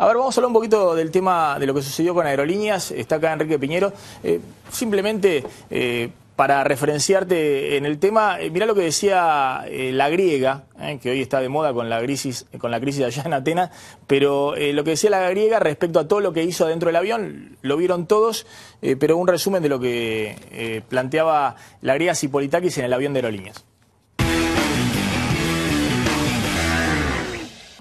A ver, vamos a hablar un poquito del tema de lo que sucedió con Aerolíneas. Está acá Enrique Piñero. Eh, simplemente eh, para referenciarte en el tema, Mira eh, mirá lo que decía la griega, que hoy está de moda con la crisis, con la crisis allá en Atenas, pero lo que decía la griega respecto a todo lo que hizo dentro del avión, lo vieron todos, pero un resumen de lo que planteaba la griega Cipolitakis en el avión de Aerolíneas.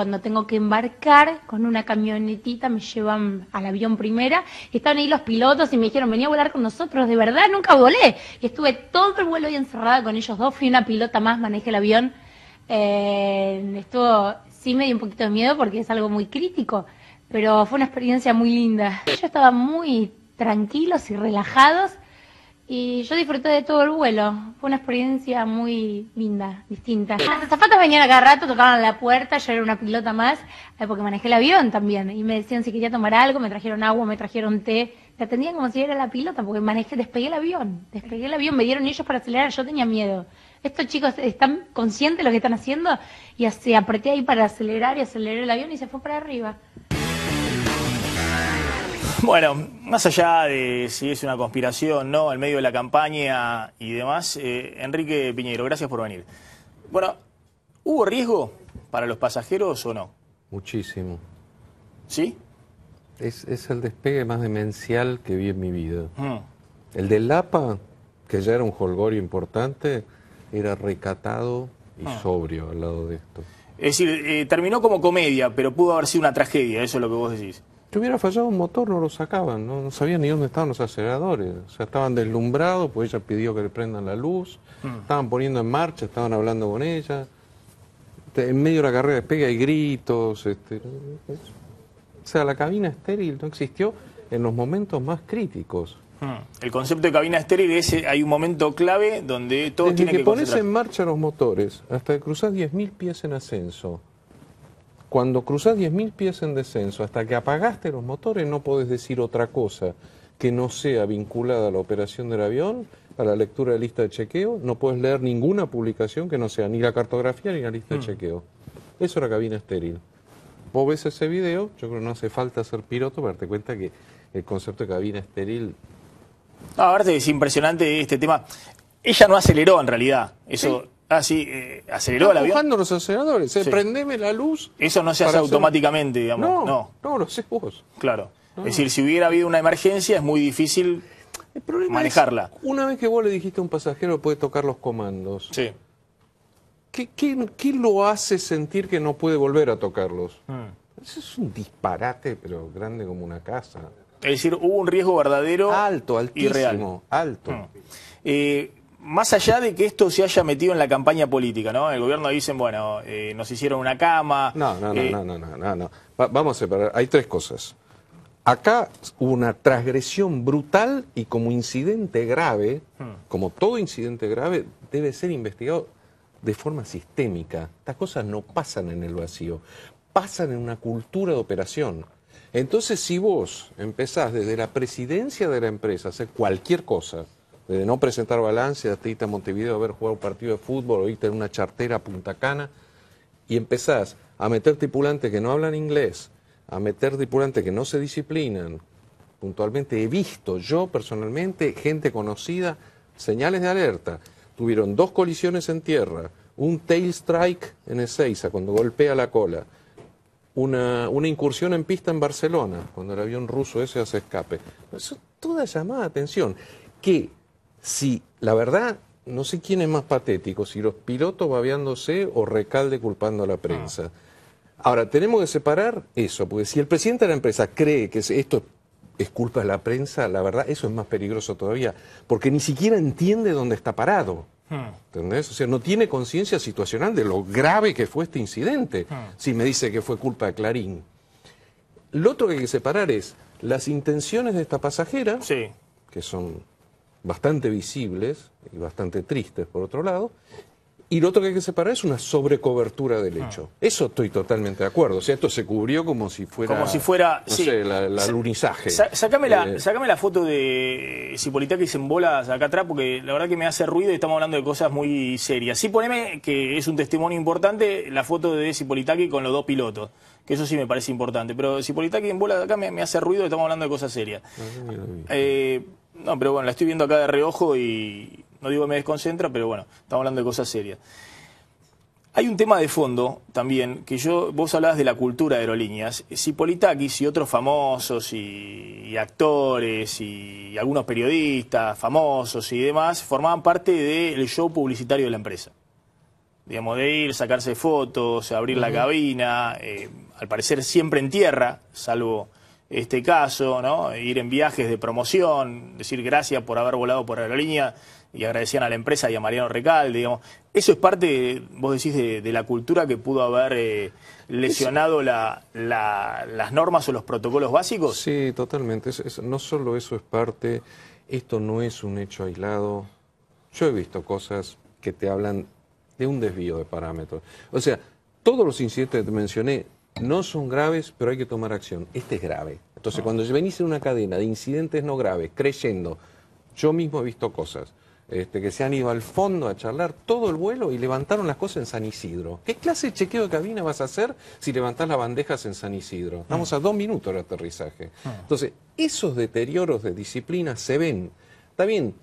cuando tengo que embarcar con una camionetita, me llevan al avión primera, estaban ahí los pilotos y me dijeron, venía a volar con nosotros, de verdad, nunca volé. Y estuve todo el vuelo ahí encerrada con ellos dos, fui una pilota más, manejé el avión. Eh, estuvo, sí me dio un poquito de miedo porque es algo muy crítico, pero fue una experiencia muy linda. Yo estaba muy tranquilos y relajados y yo disfruté de todo el vuelo. Fue una experiencia muy linda, distinta. Las azafatas venían a cada rato, tocaban la puerta, yo era una pilota más, eh, porque manejé el avión también. Y me decían si quería tomar algo, me trajeron agua, me trajeron té. Te atendían como si yo era la pilota, porque manejé, despegué el avión. Despegué el avión, me dieron ellos para acelerar, yo tenía miedo. Estos chicos están conscientes de lo que están haciendo y así apreté ahí para acelerar y aceleré el avión y se fue para arriba. Bueno, más allá de si es una conspiración, no, al medio de la campaña y demás, eh, Enrique Piñero, gracias por venir. Bueno, ¿hubo riesgo para los pasajeros o no? Muchísimo. ¿Sí? Es, el despegue más demencial que vi en mi vida. Mm. El del Lapa, que ya era un holgorio importante, era recatado y mm. sobrio al lado de esto. Es decir, eh, terminó como comedia, pero pudo haber sido una tragedia, eso es lo que vos decís. Si hubiera fallado un motor, no lo sacaban, no, sabían ni dónde estaban los aceleradores. O sea, estaban deslumbrados, pues ella pidió que le prendan la luz, mm. estaban poniendo en marcha, estaban hablando con ella. En medio de la carrera de despegue hay gritos. Este, o sea, la cabina estéril no existió en los momentos más críticos. Mm. El concepto de cabina estéril es, eh, hay un momento clave donde todo tiene que, que pones en marcha los motores hasta que 10.000 pies en ascenso, cuando cruzás 10.000 pies en descenso, hasta que apagaste los motores, no podés decir otra cosa que no sea vinculada a la operación del avión, a la lectura de lista de chequeo, no puedes leer ninguna publicación que no sea ni la cartografía ni la lista de mm. chequeo. Eso era cabina estéril. Vos ves ese video, yo creo que no hace falta ser piloto para darte cuenta que el concepto de cabina estéril... A ver, es impresionante este tema. Ella no aceleró en realidad, eso... Ah, sí, eh, aceleró el avión. Están los aceleradores, eh, prendeme la luz. Eso no se hace automáticamente, digamos. No, no, no, lo haces vos. Claro. Es decir, si hubiera habido una emergencia es muy difícil manejarla. una vez que vos le dijiste a un pasajero puede tocar los comandos. Sí. ¿Qué, lo hace sentir que no puede volver a tocarlos? Mm. Eso es un disparate, pero grande como una casa. Es decir, hubo un riesgo verdadero. Alto, altísimo. Y real. Alto. Mm. Eh, más allá de que esto se haya metido en la campaña política, ¿no? El gobierno dicen, bueno, eh, nos hicieron una cama. No, no, no, eh, no, no, no, vamos a separar. Hay tres cosas. Acá hubo una transgresión brutal y como incidente grave, hmm. como todo incidente grave, debe ser investigado de forma sistémica. Estas cosas no pasan en el vacío, pasan en una cultura de operación. Entonces, si vos empezás desde la presidencia de la empresa a hacer cualquier cosa, de no presentar balance, de irte a Montevideo a haber jugado un partido de fútbol, o irte en una chartera a Punta y empezás a meter tripulantes que no hablan inglés, a meter tripulantes que no se disciplinan. Puntualmente he visto yo personalmente gente conocida señales de alerta. Tuvieron dos colisiones en tierra, un tail strike en Ezeiza cuando golpea la cola, una, una incursión en pista en Barcelona cuando el avión ruso ese hace escape. Eso toda llamada atención que si la verdad, no sé quién es más patético, si los pilotos babeándose o Recalde culpando a la prensa. Ah. Ahora, tenemos que separar eso, porque si el presidente de la empresa cree que esto es culpa de la prensa, la verdad, eso es más peligroso todavía, porque ni siquiera entiende dónde está parado. Hmm. ¿Entendés? O sea, no tiene conciencia situacional de lo grave que fue este incidente, hmm. si me dice que fue culpa de Clarín. Lo otro que hay que separar es las intenciones de esta pasajera, que son bastante visibles y bastante tristes por otro lado, y lo otro que hay que separar es una sobrecobertura del ah. hecho. Eso estoy totalmente de acuerdo. O sea, esto se cubrió como si fuera. Como si fuera. No sé, la, la lunizaje. Eh, la, foto de Cipolitakis en bolas acá atrás, porque la verdad que me hace ruido y estamos hablando de cosas muy serias. Sí, poneme que es un testimonio importante la foto de Cipolitakis con los dos pilotos. Que eso sí me parece importante. Pero Cipolitakis en bolas acá me, hace ruido y estamos hablando de cosas serias. Ah, eh, no, pero bueno, la estoy viendo acá de reojo y no digo que me desconcentra, pero bueno, estamos hablando de cosas serias. Hay un tema de fondo también, que yo, vos hablabas de la cultura de aerolíneas. Si Politakis y otros famosos y, actores y, algunos periodistas famosos y demás formaban parte del show publicitario de la empresa. Digamos, de ir, sacarse fotos, abrir la cabina, eh, al parecer siempre en tierra, salvo este caso, ¿no? ir en viajes de promoción, decir gracias por haber volado por aerolínea y agradecían a la empresa y a Mariano Recalde, digamos. Eso es parte, vos decís, de, la cultura que pudo haber eh, lesionado las normas o los protocolos básicos. Sí, totalmente. no solo eso es parte, esto no es un hecho aislado. Yo he visto cosas que te hablan de un desvío de parámetros. O sea, todos los incidentes que te mencioné no son graves, pero hay que tomar acción. Este es grave. Entonces, ah. cuando venís en una cadena de incidentes no graves, creyendo, yo mismo he visto cosas, este, que se han ido al fondo a charlar todo el vuelo y levantaron las cosas en San Isidro. ¿Qué clase de chequeo de cabina vas a hacer si levantás las bandejas en San Isidro? Vamos mm. a dos minutos del aterrizaje. Ah. Entonces, esos deterioros de disciplina se ven. Está bien,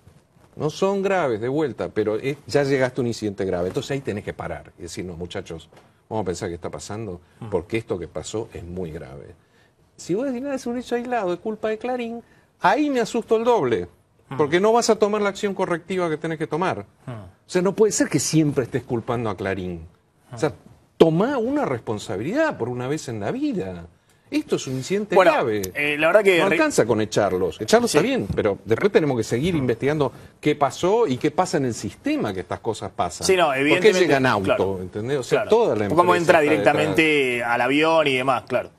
no son graves, de vuelta, pero eh, ya llegaste a un incidente grave. Entonces ahí tenés que parar y decirnos, muchachos, vamos a pensar qué está pasando, mm. porque esto que pasó es muy grave. Si vos decís, nada, es un hecho aislado, es culpa de Clarín, ahí me asusto el doble, mm. porque no vas a tomar la acción correctiva que tenés que tomar. Mm. O sea, no puede ser que siempre estés culpando a Clarín. O sea, toma una responsabilidad por una vez en la vida. Esto es un incidente grave. Eh, la que no alcanza con echarlos. Echarlos está bien, pero después tenemos que seguir investigando qué pasó y qué pasa en el sistema que estas cosas pasan. Sí, evidentemente. llegan auto? ¿Entendés? O sea, toda la empresa. ¿Cómo entra directamente al avión y demás? Claro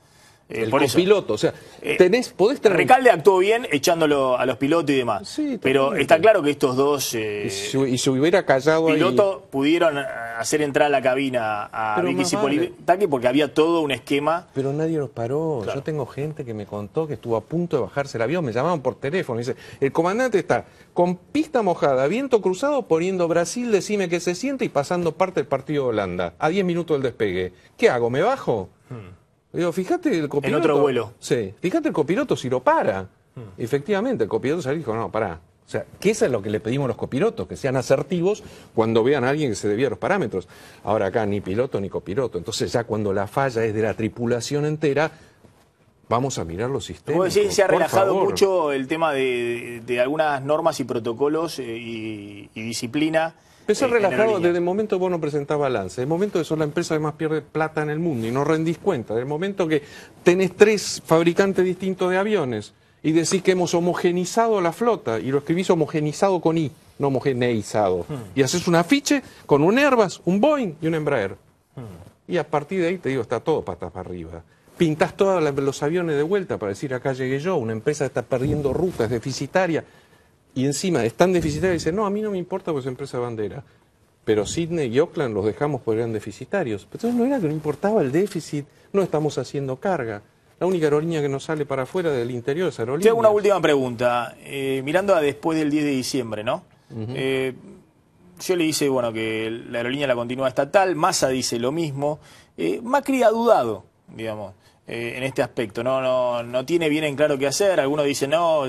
el por copiloto. O sea, eh, tenés, podés Recalde actuó bien echándolo a los pilotos y demás. Sí, pero está claro que estos dos... Eh, y, si hubiera callado piloto pudieron eh, hacer entrar a la cabina a Vicky Cipolitaque porque había todo un esquema. Pero nadie los paró. Yo tengo gente que me contó que estuvo a punto de bajarse el avión. Me llamaban por teléfono y dice, el comandante está con pista mojada, viento cruzado, poniendo Brasil, decime que se siente y pasando parte del partido de Holanda. A 10 minutos del despegue. ¿Qué hago? ¿Me bajo? Hmm fíjate el copiloto. En otro vuelo. Sí, fíjate el copiloto si lo para. Hmm. Efectivamente, el copiloto salió y dijo, no, para. O sea, que eso es lo que le pedimos a los copilotos, que sean asertivos cuando vean a alguien que se debía a los parámetros. Ahora acá ni piloto ni copiloto. Entonces ya cuando la falla es de la tripulación entera, vamos a mirar los sistemas. se ha relajado mucho el tema de, algunas normas y protocolos eh, y disciplina es eh, relajado, desde el momento que vos no presentás balance, desde el momento que sos la empresa que más pierde plata en el mundo y no rendís cuenta, desde el momento que tenés tres fabricantes distintos de aviones y decís que hemos homogenizado la flota, y lo escribís homogenizado con I, no homogeneizado, hmm. y haces un afiche con un Airbus, un Boeing y un Embraer. Hmm. Y a partir de ahí, te digo, está todo patas para arriba pintás todos los aviones de vuelta para decir acá llegué yo, una empresa está perdiendo rutas, es deficitaria, y encima es tan y dice, no, a mí no me importa porque es empresa bandera. Pero Sydney y Oakland los dejamos porque eran deficitarios. entonces no era que no importaba el déficit, no estamos haciendo carga. La única aerolínea que nos sale para afuera del interior es aerolínea. Tengo una última pregunta. Eh, mirando a después del 10 de diciembre, ¿no? Eh, yo le dice bueno, que la aerolínea la continúa estatal, Masa dice lo mismo. Eh, Macri ha dudado, digamos, en este aspecto. No, no, no tiene bien en claro qué hacer. Algunos dicen, no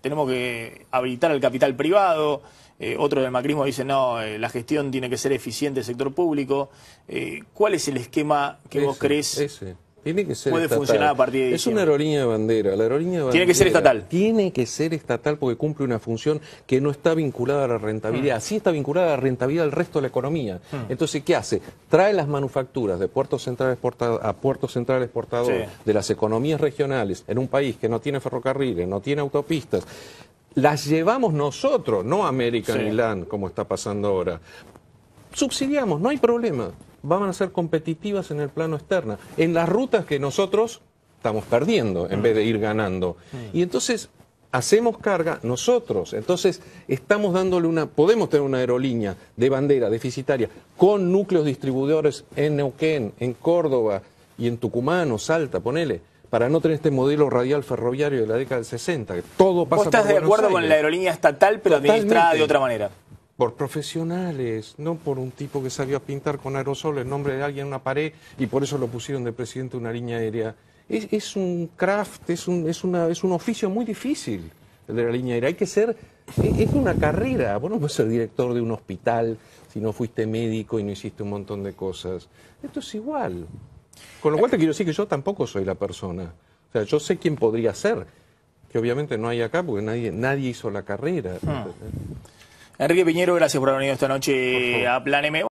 tenemos que habilitar el capital privado. Eh, otro otros del macrismo dicen, no, eh, la gestión tiene que ser eficiente el sector público. Eh, ¿Cuál es el esquema que vos crees tiene que ser Puede funcionar a partir de Es una aerolínea de bandera. La aerolínea de tiene que ser estatal. Tiene que ser estatal porque cumple una función que no está vinculada a la rentabilidad. Mm. así está vinculada a la rentabilidad del resto de la economía. Mm. Entonces, ¿qué hace? Trae las manufacturas de puertos central a puertos centrales exportador de las economías regionales en un país que no tiene ferrocarriles, no tiene autopistas. Las llevamos nosotros, no American Milán, como está pasando ahora. Subsidiamos, no hay problema van a ser competitivas en el plano externo, en las rutas que nosotros estamos perdiendo en vez de ir ganando. Mm. Y entonces hacemos carga nosotros. Entonces, estamos dándole una, podemos tener una aerolínea de bandera deficitaria con núcleos distribuidores en Neuquén, en Córdoba y en Tucumán o Salta, ponele, para no tener este modelo radial ferroviario de la década del 60, que todo pasa ¿Vos estás de acuerdo con la aerolínea estatal, pero administrada de otra manera? por profesionales, no por un tipo que sabía pintar con aerosol el nombre de alguien en una pared y por eso lo pusieron de presidente de una línea aérea. Es, un craft, es un, es, una, es un oficio muy difícil el de la línea aérea. Hay que ser, e, es, una carrera. Vos no puedes ser director de un hospital si no fuiste médico y no hiciste un montón de cosas. Esto es igual. Con lo cual te quiero decir que yo tampoco soy la persona. O sea, yo sé quién podría ser, que obviamente no hay acá porque nadie, nadie hizo la carrera. Ah. Enrique Piñero, gracias por haber venido esta noche a Plan M.